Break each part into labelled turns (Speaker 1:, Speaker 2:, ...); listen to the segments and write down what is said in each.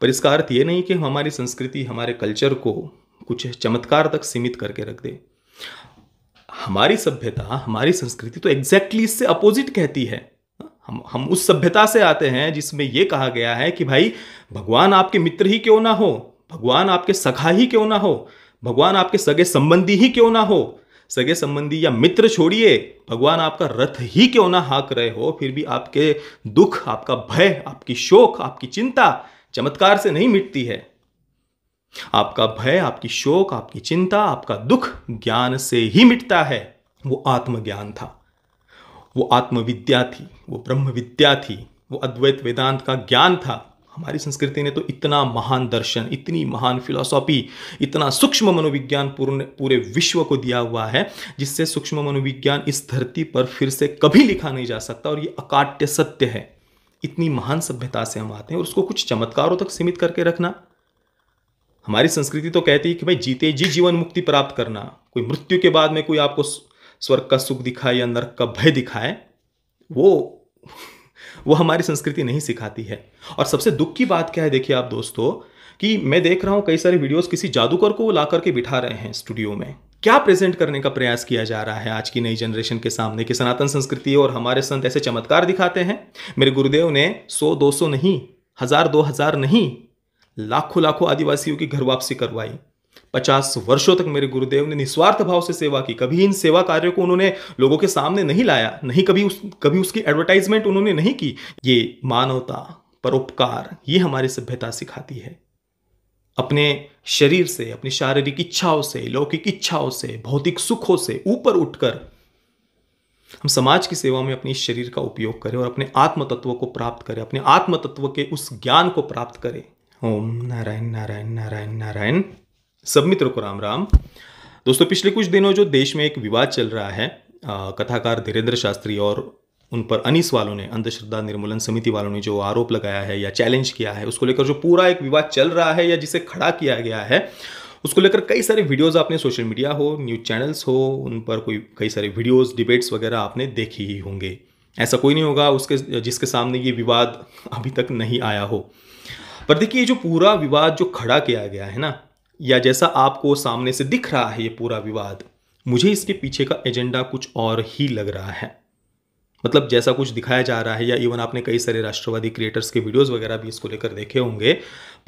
Speaker 1: पर इसका अर्थ ये नहीं कि हमारी संस्कृति हमारे कल्चर को कुछ चमत्कार तक सीमित करके रख दे हमारी सभ्यता हमारी संस्कृति तो एग्जैक्टली इससे अपोजिट कहती है हम हम उस सभ्यता से आते हैं जिसमें यह कहा गया है कि भाई भगवान आपके मित्र ही क्यों ना हो भगवान आपके सखा ही क्यों ना हो भगवान आपके सगे संबंधी ही क्यों ना हो सगे संबंधी या मित्र छोड़िए भगवान आपका रथ ही क्यों ना हाँक रहे हो फिर भी आपके दुख आपका भय आपकी शोक आपकी चिंता चमत्कार से नहीं मिटती है आपका भय आपकी शोक आपकी चिंता आपका दुख ज्ञान से ही मिटता है वो आत्मज्ञान था वो आत्मविद्या थी वो ब्रह्म विद्या थी वो अद्वैत वेदांत का ज्ञान था हमारी संस्कृति ने तो इतना महान दर्शन इतनी महान फिलॉसॉफी इतना सूक्ष्म मनोविज्ञान पूर्ण पूरे विश्व को दिया हुआ है जिससे सूक्ष्म मनोविज्ञान इस धरती पर फिर से कभी लिखा नहीं जा सकता और ये अकाट्य सत्य है इतनी महान सभ्यता से हम आते हैं और उसको कुछ चमत्कारों तक सीमित करके रखना हमारी संस्कृति तो कहती है कि भाई जीते जी जीवन मुक्ति प्राप्त करना कोई मृत्यु के बाद में कोई आपको स्वर्ग का सुख दिखाए या नरक का भय दिखाए वो वो हमारी संस्कृति नहीं सिखाती है और सबसे दुख की बात क्या है देखिए आप दोस्तों कि मैं देख रहा हूँ कई सारे वीडियोस किसी जादूगर को ला करके बिठा रहे हैं स्टूडियो में क्या प्रेजेंट करने का प्रयास किया जा रहा है आज की नई जनरेशन के सामने कि सनातन संस्कृति और हमारे संत ऐसे चमत्कार दिखाते हैं मेरे गुरुदेव ने सौ दो सौ नहीं हजार दो हजार नहीं लाखों लाखों आदिवासियों की घर वापसी करवाई पचास वर्षों तक मेरे गुरुदेव ने निस्वार्थ भाव से सेवा की कभी इन सेवा कार्यों को उन्होंने लोगों के सामने नहीं लाया नहीं कभी उस कभी उसकी एडवर्टाइजमेंट उन्होंने नहीं की ये मानवता परोपकार ये हमारी सभ्यता सिखाती है अपने शरीर से अपनी शारीरिक इच्छाओं से लौकिक इच्छाओं से भौतिक सुखों से ऊपर उठकर हम समाज की सेवा में अपने शरीर का उपयोग करें और अपने आत्म तत्व को प्राप्त करें अपने आत्म तत्व के उस ज्ञान को प्राप्त करें ओम नारायण नारायण नारायण नारायण सब मित्रों को राम राम दोस्तों पिछले कुछ दिनों जो देश में एक विवाद चल रहा है कथाकार धीरेन्द्र शास्त्री और उन पर अनिस वालों ने अंधश्रद्धा निर्मूलन समिति वालों ने जो आरोप लगाया है या चैलेंज किया है उसको लेकर जो पूरा एक विवाद चल रहा है या जिसे खड़ा किया गया है उसको लेकर कई सारे वीडियोस आपने सोशल मीडिया हो न्यूज़ चैनल्स हो उन पर कोई कई सारे वीडियोस डिबेट्स वगैरह आपने देखे ही होंगे ऐसा कोई नहीं होगा उसके जिसके सामने ये विवाद अभी तक नहीं आया हो पर देखिए ये जो पूरा विवाद जो खड़ा किया गया है ना या जैसा आपको सामने से दिख रहा है ये पूरा विवाद मुझे इसके पीछे का एजेंडा कुछ और ही लग रहा है मतलब जैसा कुछ दिखाया जा रहा है या इवन आपने कई सारे राष्ट्रवादी क्रिएटर्स के वीडियोस वगैरह भी इसको लेकर देखे होंगे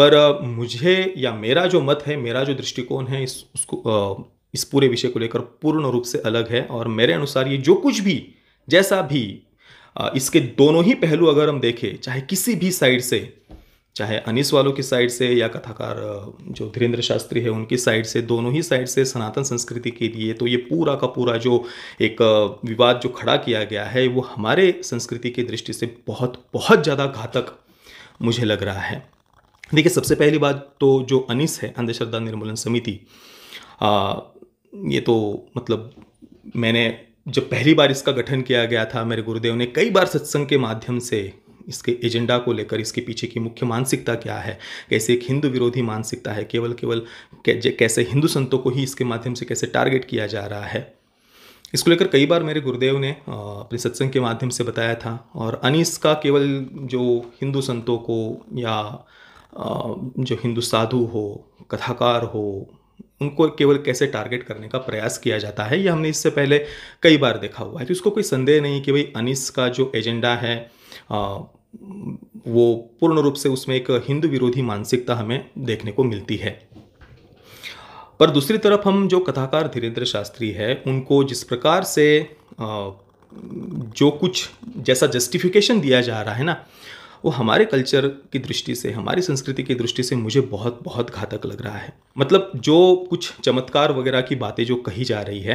Speaker 1: पर मुझे या मेरा जो मत है मेरा जो दृष्टिकोण है इस उसको इस पूरे विषय को लेकर पूर्ण रूप से अलग है और मेरे अनुसार ये जो कुछ भी जैसा भी इसके दोनों ही पहलू अगर हम देखें चाहे किसी भी साइड से चाहे अनिस वालों की साइड से या कथाकार जो धीरेन्द्र शास्त्री है उनकी साइड से दोनों ही साइड से सनातन संस्कृति के लिए तो ये पूरा का पूरा जो एक विवाद जो खड़ा किया गया है वो हमारे संस्कृति की दृष्टि से बहुत बहुत ज़्यादा घातक मुझे लग रहा है देखिए सबसे पहली बात तो जो अनिस है अंधश्रद्धा निर्मूलन समिति ये तो मतलब मैंने जब पहली बार इसका गठन किया गया था मेरे गुरुदेव ने कई बार सत्संग के माध्यम से इसके एजेंडा को लेकर इसके पीछे की मुख्य मानसिकता क्या है कैसे एक हिंदू विरोधी मानसिकता है केवल केवल कैसे हिंदू संतों को ही इसके माध्यम से कैसे टारगेट किया जा रहा है इसको लेकर कई बार मेरे गुरुदेव ने अपने सत्संग के माध्यम से बताया था और अनिस का केवल जो हिंदू संतों को या जो हिंदू साधु हो कथाकार हो उनको केवल कैसे टारगेट करने का प्रयास किया जाता है ये हमने इससे पहले कई बार देखा हुआ है तो इसको कोई संदेह नहीं कि भाई अनिस का जो एजेंडा है आ, वो पूर्ण रूप से उसमें एक हिंदू विरोधी मानसिकता हमें देखने को मिलती है पर दूसरी तरफ हम जो कथाकार धीरेन्द्र शास्त्री है उनको जिस प्रकार से आ, जो कुछ जैसा जस्टिफिकेशन दिया जा रहा है ना वो हमारे कल्चर की दृष्टि से हमारी संस्कृति की दृष्टि से मुझे बहुत बहुत घातक लग रहा है मतलब जो कुछ चमत्कार वगैरह की बातें जो कही जा रही है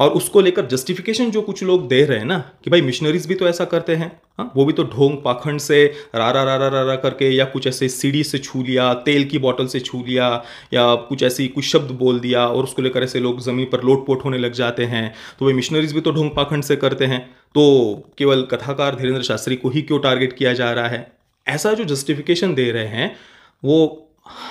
Speaker 1: और उसको लेकर जस्टिफिकेशन जो कुछ लोग दे रहे हैं ना कि भाई मिशनरीज भी तो ऐसा करते हैं हाँ वो भी तो ढोंग पाखंड से रारा रा रारा करके या कुछ ऐसे सीढ़ी से छू लिया तेल की बोतल से छू लिया या कुछ ऐसी कुछ शब्द बोल दिया और उसको लेकर ऐसे लोग ज़मीन पर लोटपोट होने लग जाते हैं तो भाई मिशनरीज भी तो ढोंग पाखंड से करते हैं तो केवल कथाकार धीरेन्द्र शास्त्री को ही क्यों टारगेट किया जा रहा है ऐसा जो जस्टिफिकेशन दे रहे हैं वो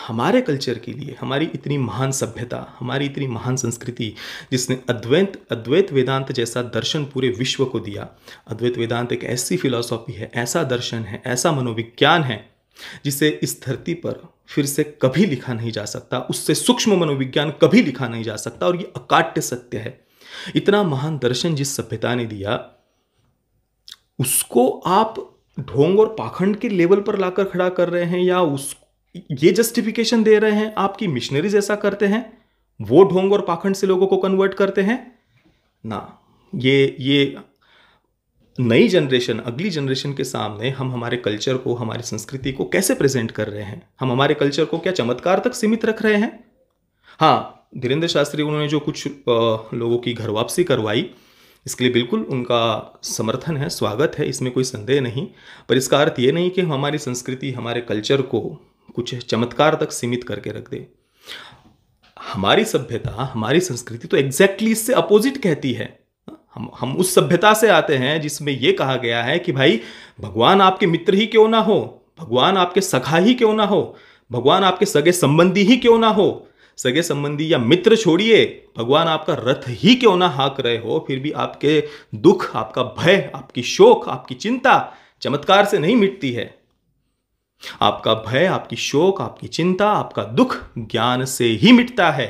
Speaker 1: हमारे कल्चर के लिए हमारी इतनी महान सभ्यता हमारी इतनी महान संस्कृति जिसने अद्वैत अद्वैत वेदांत जैसा दर्शन पूरे विश्व को दिया अद्वैत वेदांत एक ऐसी फिलॉसॉफी है ऐसा दर्शन है ऐसा मनोविज्ञान है जिसे इस धरती पर फिर से कभी लिखा नहीं जा सकता उससे सूक्ष्म मनोविज्ञान कभी लिखा नहीं जा सकता और ये अकाट्य सत्य है इतना महान दर्शन जिस सभ्यता ने दिया उसको आप ढोंग और पाखंड के लेवल पर लाकर खड़ा कर रहे हैं या उस ये जस्टिफिकेशन दे रहे हैं आपकी मिशनरीज ऐसा करते हैं वो ढोंग और पाखंड से लोगों को कन्वर्ट करते हैं ना ये ये नई जनरेशन अगली जनरेशन के सामने हम हमारे कल्चर को हमारी संस्कृति को कैसे प्रेजेंट कर रहे हैं हम हमारे कल्चर को क्या चमत्कार तक सीमित रख रहे हैं हाँ धीरेन्द्र शास्त्री उन्होंने जो कुछ लोगों की घर वापसी करवाई इसके लिए बिल्कुल उनका समर्थन है स्वागत है इसमें कोई संदेह नहीं पर इसका अर्थ ये नहीं कि हमारी संस्कृति हमारे कल्चर को कुछ चमत्कार तक सीमित करके रख दे हमारी सभ्यता हमारी संस्कृति तो एग्जैक्टली exactly इससे अपोजिट कहती है हम हम उस सभ्यता से आते हैं जिसमें यह कहा गया है कि भाई भगवान आपके मित्र ही क्यों ना हो भगवान आपके सखा ही क्यों ना हो भगवान आपके सगे संबंधी ही क्यों ना हो सगे संबंधी या मित्र छोड़िए भगवान आपका रथ ही क्यों ना हाँक रहे हो फिर भी आपके दुख आपका भय आपकी शोक आपकी चिंता चमत्कार से नहीं मिटती है आपका भय आपकी शोक आपकी चिंता आपका दुख ज्ञान से ही मिटता है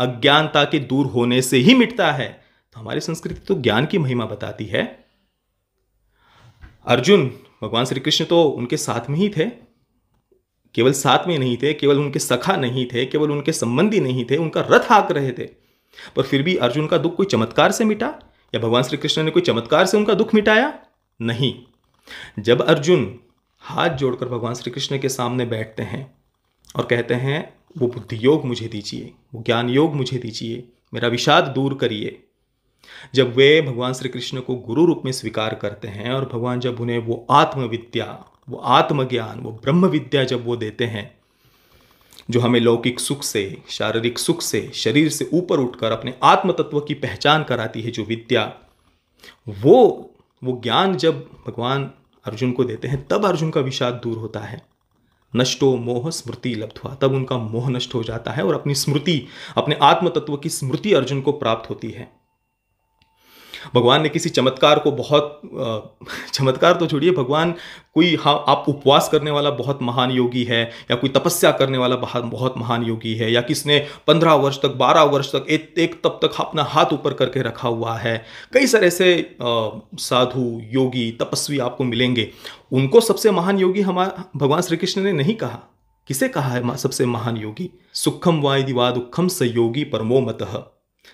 Speaker 1: अज्ञानता के दूर होने से ही मिटता है तो हमारी संस्कृति तो ज्ञान की महिमा बताती है अर्जुन भगवान श्री कृष्ण तो उनके साथ में ही थे केवल साथ में नहीं थे केवल उनके सखा नहीं थे केवल उनके संबंधी नहीं थे उनका रथ हाँक रहे थे पर फिर भी अर्जुन का दुख कोई चमत्कार से मिटा या भगवान श्री कृष्ण ने कोई चमत्कार से उनका दुख मिटाया नहीं जब अर्जुन हाथ जोड़कर भगवान श्री कृष्ण के सामने बैठते हैं और कहते हैं वो बुद्धि योग मुझे दीजिए वो ज्ञान योग मुझे दीजिए मेरा विषाद दूर करिए जब वे भगवान श्री कृष्ण को गुरु रूप में स्वीकार करते हैं और भगवान जब उन्हें वो आत्मविद्या वो आत्मज्ञान वो ब्रह्म विद्या जब वो देते हैं जो हमें लौकिक सुख से शारीरिक सुख से शरीर से ऊपर उठकर अपने आत्म तत्व की पहचान कराती है जो विद्या वो वो ज्ञान जब भगवान अर्जुन को देते हैं तब अर्जुन का विषाद दूर होता है नष्टो मोह स्मृति लब्ध हुआ तब उनका मोह नष्ट हो जाता है और अपनी स्मृति अपने आत्म तत्व की स्मृति अर्जुन को प्राप्त होती है भगवान ने किसी चमत्कार को बहुत चमत्कार तो छोड़िए भगवान कोई हाँ आप उपवास करने वाला बहुत महान योगी है या कोई तपस्या करने वाला बहुत महान योगी है या किसने पंद्रह वर्ष तक बारह वर्ष तक एक एक तब तक अपना हाथ ऊपर करके रखा हुआ है कई सारे ऐसे साधु योगी तपस्वी आपको मिलेंगे उनको सबसे महान योगी हमारा भगवान श्री कृष्ण ने नहीं कहा किसे कहा है सबसे महान योगी सुखम वायदि वादुखम स योगी परमो मत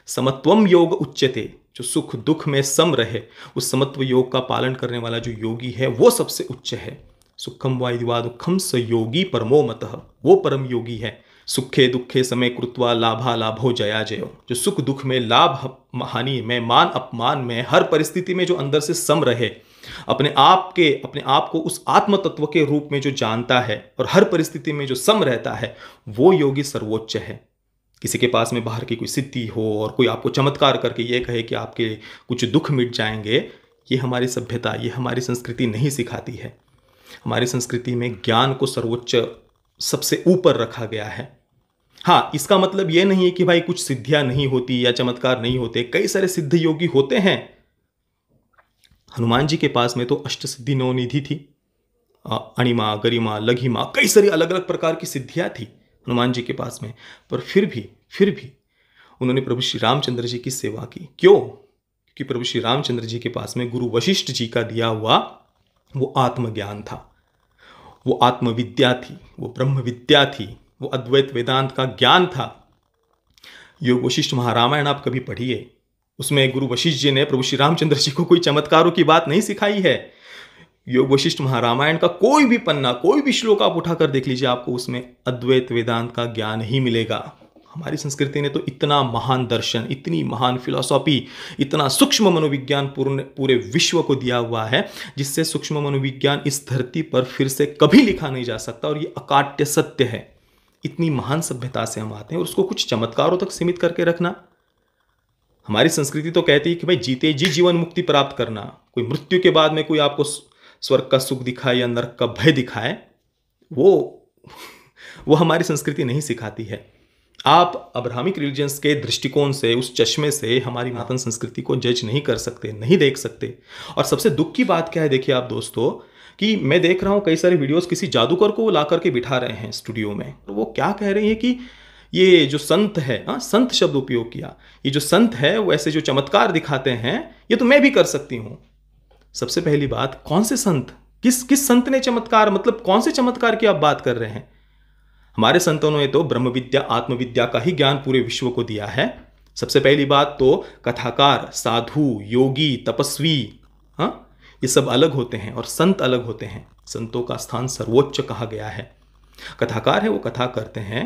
Speaker 1: समत्वम योग उच्चते जो सुख दुख में सम रहे उस समत्व योग का पालन करने वाला जो योगी है वो सबसे उच्च है सुखम वादिवादुखम स योगी परमो मत वो परम योगी है सुखे दुखे समय कृत्वा लाभा लाभो जया जयो जो सुख दुख में लाभ हानि में मान अपमान में हर परिस्थिति में जो अंदर से सम रहे अपने आप के अपने आप को उस आत्म तत्व के रूप में जो जानता है और हर परिस्थिति में जो सम रहता है वो योगी सर्वोच्च है किसी के पास में बाहर की कोई सिद्धि हो और कोई आपको चमत्कार करके ये कहे कि आपके कुछ दुख मिट जाएंगे ये हमारी सभ्यता ये हमारी संस्कृति नहीं सिखाती है हमारी संस्कृति में ज्ञान को सर्वोच्च सबसे ऊपर रखा गया है हाँ इसका मतलब ये नहीं है कि भाई कुछ सिद्धियां नहीं होती या चमत्कार नहीं होते कई सारे सिद्ध योगी होते हैं हनुमान जी के पास में तो अष्ट सिद्धि नवनिधि थी अणिमा गरिमा लघिमा कई सारी अलग अलग प्रकार की सिद्धियां थी हनुमान जी के पास में पर फिर भी फिर भी उन्होंने प्रभु श्री रामचंद्र जी की सेवा की क्यों क्योंकि प्रभु श्री रामचंद्र जी के पास में गुरु वशिष्ठ जी का दिया हुआ वो आत्मज्ञान था वो आत्मविद्या थी वो ब्रह्म विद्या थी वो अद्वैत वेदांत का ज्ञान था योग वशिष्ठ महारामायण आप कभी पढ़िए उसमें गुरु वशिष्ठ जी ने प्रभु श्री रामचंद्र जी को कोई चमत्कारों की बात नहीं सिखाई है योग वशिष्ठ महारामायण का कोई भी पन्ना कोई भी श्लोक आप उठाकर देख लीजिए आपको उसमें अद्वैत वेदांत का ज्ञान ही मिलेगा हमारी संस्कृति ने तो इतना महान दर्शन इतनी महान फिलोसॉफी इतना सूक्ष्म मनोविज्ञान पूर्ण पूरे विश्व को दिया हुआ है जिससे सूक्ष्म मनोविज्ञान इस धरती पर फिर से कभी लिखा नहीं जा सकता और ये अकाट्य सत्य है इतनी महान सभ्यता से हम आते हैं और उसको कुछ चमत्कारों तक सीमित करके रखना हमारी संस्कृति तो कहती है कि भाई जीते जी जीवन मुक्ति प्राप्त करना कोई मृत्यु के बाद में कोई आपको स्वर्ग का सुख दिखाए या नरक का भय दिखाए वो वो हमारी संस्कृति नहीं सिखाती है आप अब्राहमिक रिलीजन्स के दृष्टिकोण से उस चश्मे से हमारी हाँ। मातन संस्कृति को जज नहीं कर सकते नहीं देख सकते और सबसे दुख की बात क्या है देखिए आप दोस्तों कि मैं देख रहा हूँ कई सारे वीडियोस किसी जादूगर को ला करके बिठा रहे हैं स्टूडियो में वो क्या कह रही है कि ये जो संत है हाँ संत शब्द उपयोग किया ये जो संत है वो ऐसे जो चमत्कार दिखाते हैं ये तो मैं भी कर सकती हूँ सबसे पहली बात कौन से संत किस किस संत ने चमत्कार मतलब कौन से चमत्कार की आप बात कर रहे हैं हमारे संतों ने तो ब्रह्म विद्या आत्मविद्या का ही ज्ञान पूरे विश्व को दिया है सबसे पहली बात तो कथाकार साधु योगी तपस्वी हाँ ये सब अलग होते हैं और संत अलग होते हैं संतों का स्थान सर्वोच्च कहा गया है कथाकार है वो कथा करते हैं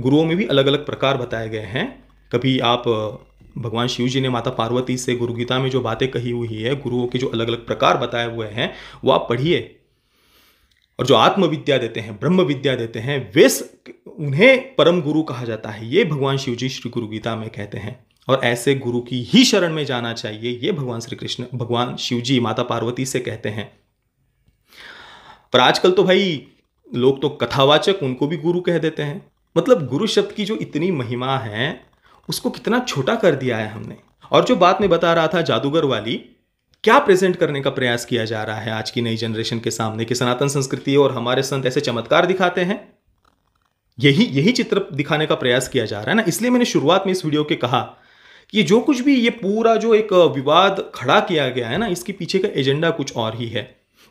Speaker 1: गुरुओं में भी अलग अलग प्रकार बताए गए हैं कभी आप भगवान शिव जी ने माता पार्वती से गुरु गीता में जो बातें कही हुई है गुरुओं के जो अलग अलग प्रकार बताए हुए हैं वो आप पढ़िए और जो आत्मविद्या देते हैं ब्रह्म विद्या देते हैं वे उन्हें परम गुरु कहा जाता है ये भगवान शिव जी श्री गुरु गीता में कहते हैं और ऐसे गुरु की ही शरण में जाना चाहिए ये भगवान श्री कृष्ण भगवान शिव जी माता पार्वती से कहते हैं पर आजकल तो भाई लोग तो कथावाचक उनको भी गुरु कह देते हैं मतलब गुरु शब्द की जो इतनी महिमा है उसको कितना छोटा कर दिया है हमने और जो बात मैं बता रहा था जादूगर वाली क्या प्रेजेंट करने का प्रयास किया जा रहा है आज की नई जनरेशन के सामने कि सनातन संस्कृति और हमारे संत ऐसे चमत्कार दिखाते हैं यही यही चित्र दिखाने का प्रयास किया जा रहा है ना इसलिए मैंने शुरुआत में इस वीडियो के कहा कि जो कुछ भी ये पूरा जो एक विवाद खड़ा किया गया है ना इसके पीछे का एजेंडा कुछ और ही है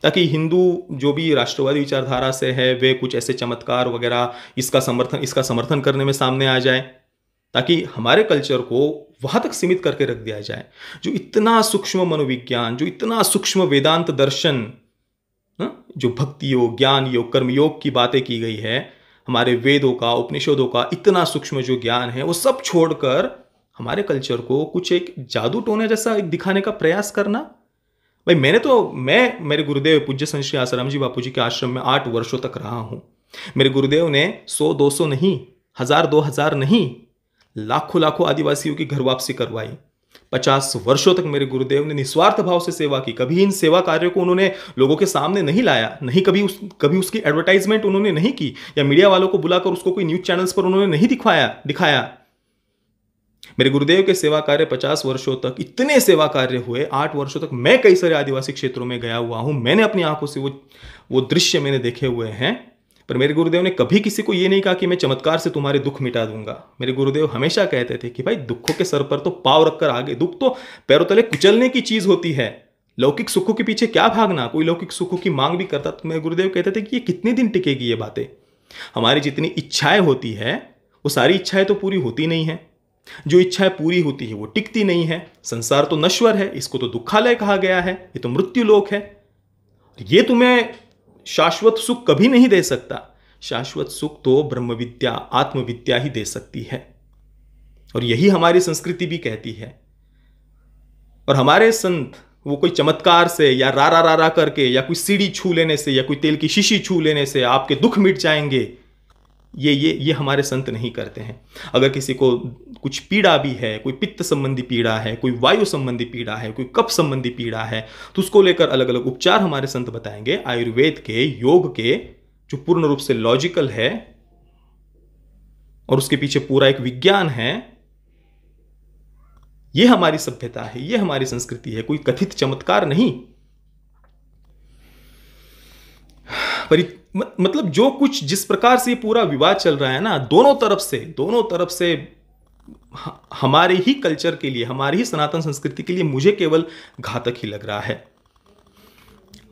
Speaker 1: ताकि हिंदू जो भी राष्ट्रवादी विचारधारा से है वे कुछ ऐसे चमत्कार वगैरह इसका समर्थन इसका समर्थन करने में सामने आ जाए ताकि हमारे कल्चर को वहाँ तक सीमित करके रख दिया जाए जो इतना सूक्ष्म मनोविज्ञान जो इतना सूक्ष्म वेदांत दर्शन हाँ, जो भक्ति योग ज्ञान योग कर्म योग की बातें की गई है हमारे वेदों का उपनिषदों का इतना सूक्ष्म जो ज्ञान है वो सब छोड़कर हमारे कल्चर को कुछ एक जादू टोने जैसा एक दिखाने का प्रयास करना भाई मैंने तो मैं मेरे गुरुदेव पूज्य सं श्री आसाराम जी बापू जी के आश्रम में आठ वर्षों तक रहा हूँ मेरे गुरुदेव ने सौ दो सौ नहीं हजार दो हजार नहीं लाखों लाखों आदिवासियों की घर वापसी करवाई पचास वर्षों तक मेरे गुरुदेव ने निस्वार्थ भाव से सेवा की कभी इन सेवा कार्यों को उन्होंने लोगों के सामने नहीं लाया नहीं कभी उस कभी उसकी एडवर्टाइजमेंट उन्होंने नहीं की या मीडिया वालों को बुलाकर उसको कोई न्यूज चैनल्स पर उन्होंने नहीं दिखाया दिखाया मेरे गुरुदेव के सेवा कार्य पचास वर्षों तक इतने सेवा कार्य हुए आठ वर्षों तक मैं कई सारे आदिवासी क्षेत्रों में गया हुआ हूं मैंने अपनी आंखों से वो वो दृश्य मैंने देखे हुए हैं पर मेरे गुरुदेव ने कभी किसी को ये नहीं कहा कि मैं चमत्कार से तुम्हारे दुख मिटा दूंगा मेरे गुरुदेव हमेशा कहते थे कि भाई दुखों के सर पर तो पाव रखकर आगे दुख तो पैरों तले कुचलने की चीज़ होती है लौकिक सुखों के पीछे क्या भागना कोई लौकिक सुखों की मांग भी करता तो मेरे गुरुदेव कहते थे कि ये कितने दिन टिकेगी ये बातें हमारी जितनी इच्छाएं होती है वो सारी इच्छाएं तो पूरी होती नहीं है जो इच्छाएं पूरी होती है वो टिकती नहीं है संसार तो नश्वर है इसको तो दुखालय कहा गया है ये तो मृत्यु लोक है ये तुम्हें तो शाश्वत सुख कभी नहीं दे सकता शाश्वत सुख तो ब्रह्मविद्या आत्मविद्या ही दे सकती है और यही हमारी संस्कृति भी कहती है और हमारे संत वो कोई चमत्कार से या रारा रारा करके या कोई सीढ़ी छू लेने से या कोई तेल की शीशी छू लेने से आपके दुख मिट जाएंगे ये ये ये हमारे संत नहीं करते हैं अगर किसी को कुछ पीड़ा भी है कोई पित्त संबंधी पीड़ा है कोई वायु संबंधी पीड़ा है कोई कप संबंधी पीड़ा है तो उसको लेकर अलग अलग उपचार हमारे संत बताएंगे आयुर्वेद के योग के जो पूर्ण रूप से लॉजिकल है और उसके पीछे पूरा एक विज्ञान है ये हमारी सभ्यता है ये हमारी संस्कृति है कोई कथित चमत्कार नहीं परि मतलब जो कुछ जिस प्रकार से पूरा विवाद चल रहा है ना दोनों तरफ से दोनों तरफ से हमारे ही कल्चर के लिए हमारी ही सनातन संस्कृति के लिए मुझे केवल घातक ही लग रहा है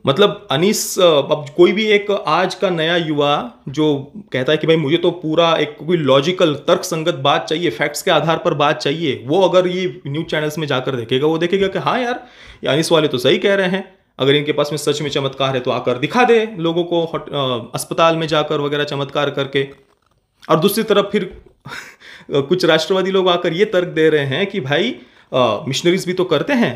Speaker 1: मतलब अनिस अब कोई भी एक आज का नया युवा जो कहता है कि भाई मुझे तो पूरा एक कोई लॉजिकल तर्क संगत बात चाहिए फैक्ट्स के आधार पर बात चाहिए वो अगर ये न्यूज़ चैनल्स में जाकर देखेगा वो देखेगा कि हाँ यार ये अनिस वाले तो सही कह रहे हैं अगर इनके पास में सच में चमत्कार है तो आकर दिखा दे लोगों को अस्पताल में जाकर वगैरह चमत्कार करके और दूसरी तरफ फिर कुछ राष्ट्रवादी लोग आकर ये तर्क दे रहे हैं कि भाई मिशनरीज भी तो करते हैं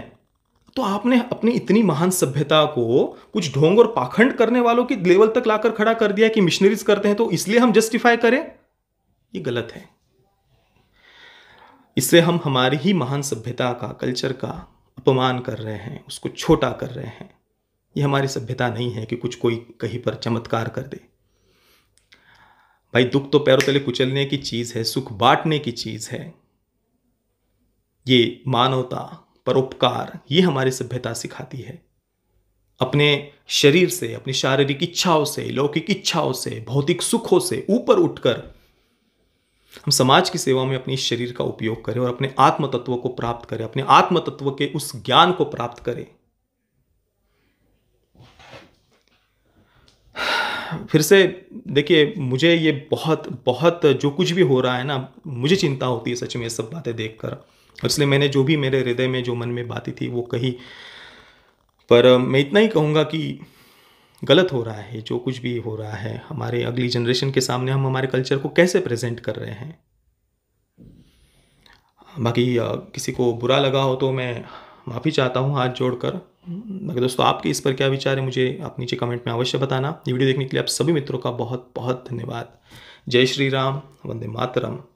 Speaker 1: तो आपने अपनी इतनी महान सभ्यता को कुछ ढोंग और पाखंड करने वालों की लेवल तक लाकर खड़ा कर दिया कि मिशनरीज करते हैं तो इसलिए हम जस्टिफाई करें ये गलत है इससे हम हमारी ही महान सभ्यता का कल्चर का अपमान कर रहे हैं उसको छोटा कर रहे हैं ये हमारी सभ्यता नहीं है कि कुछ कोई कहीं पर चमत्कार कर दे भाई दुख तो पैरों तले कुचलने की चीज़ है सुख बांटने की चीज़ है ये मानवता परोपकार ये हमारी सभ्यता सिखाती है अपने शरीर से अपनी शारीरिक इच्छाओं से लौकिक इच्छाओं से भौतिक सुखों से ऊपर उठकर हम समाज की सेवा में अपने इस शरीर का उपयोग करें और अपने आत्म तत्व को प्राप्त करें अपने आत्म तत्व के उस ज्ञान को प्राप्त करें फिर से देखिए मुझे ये बहुत बहुत जो कुछ भी हो रहा है ना मुझे चिंता होती है सच में सब बातें देखकर इसलिए मैंने जो भी मेरे हृदय में जो मन में बातें थी वो कही पर मैं इतना ही कहूँगा कि गलत हो रहा है जो कुछ भी हो रहा है हमारे अगली जनरेशन के सामने हम हमारे कल्चर को कैसे प्रेजेंट कर रहे हैं बाकी किसी को बुरा लगा हो तो मैं माफ़ी चाहता हूँ हाथ जोड़कर बाकी दोस्तों आपके इस पर क्या विचार है मुझे आप नीचे कमेंट में अवश्य बताना ये वीडियो देखने के लिए आप सभी मित्रों का बहुत बहुत धन्यवाद जय श्री राम वंदे मातरम